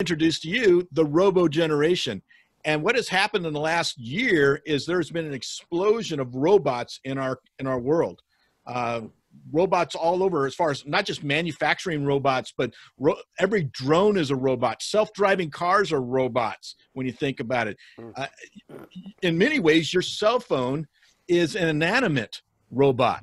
introduce to you the robo generation. And what has happened in the last year is there's been an explosion of robots in our in our world. Uh, robots all over as far as not just manufacturing robots but ro every drone is a robot self-driving cars are robots when you think about it mm. uh, in many ways your cell phone is an inanimate robot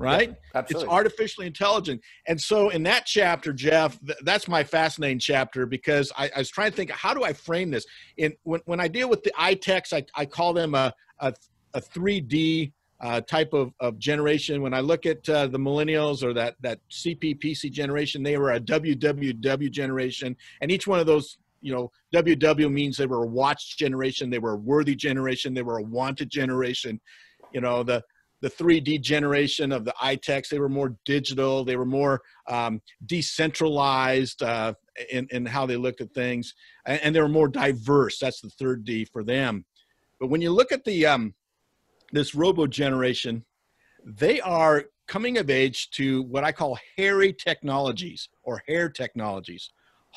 right? Yeah, It's artificially intelligent. And so in that chapter, Jeff, th- that's my fascinating chapter because I, I, was trying to think, how do I frame this? And when, when I deal with the iTechs, I, I call them a, a, a 3D uh, type of, of generation. When I look at uh, the millennials or that, that CPPC generation, they were a WWW generation. And each one of those you know, WW means they were a watch generation, they were a worthy generation, they were a wanted generation. You know, the the 3D generation of the iTechs. They were more digital. They were more um, decentralized uh, in, in how they looked at things, and, and, they were more diverse. That's the third D for them. But when you look at the um, this robo generation, they are coming of age to what I call hairy technologies or hair technologies,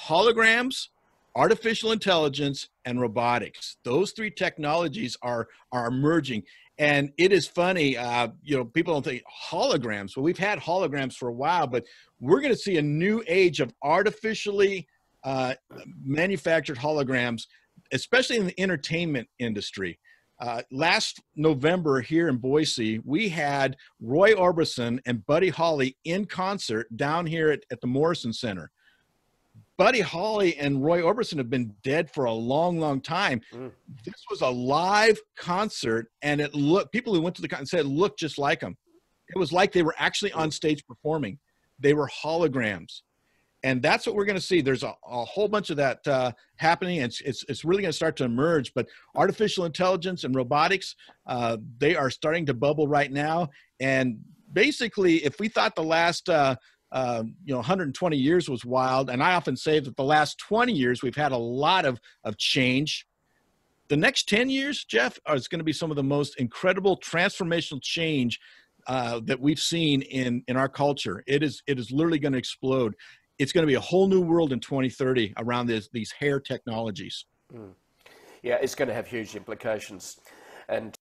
holograms, artificial intelligence and robotics those three technologies are are emerging and it is funny uh, you know people don't think holograms well we've had holograms for a while but we're going to see a new age of artificially uh, manufactured holograms especially in the entertainment industry uh, last November here in Boise, we had Roy Orbison and Buddy Holly in concert down here at, at the Morrison Center. Buddy Holly and Roy Orbison have been dead for a long, long time. Mm. This was a live concert, and it looked people who went to the concert said looked just like them. It was like they were actually on mm. stage performing. They were holograms, and that's what we're going to see. There's a, a, whole bunch of that uh, happening, and it's, it's, it's really going to start to emerge. But artificial intelligence and robotics, uh, they are starting to bubble right now, and basically, if we thought the last uh, um, you know 120 years was wild and i often say that the last 20 years we've had a lot of of change the next 10 years jeff is going to be some of the most incredible transformational change uh, that we've seen in in our culture it is it is literally going to explode it's going to be a whole new world in 2030 around this, these hair technologies mm. yeah it's going to have huge implications and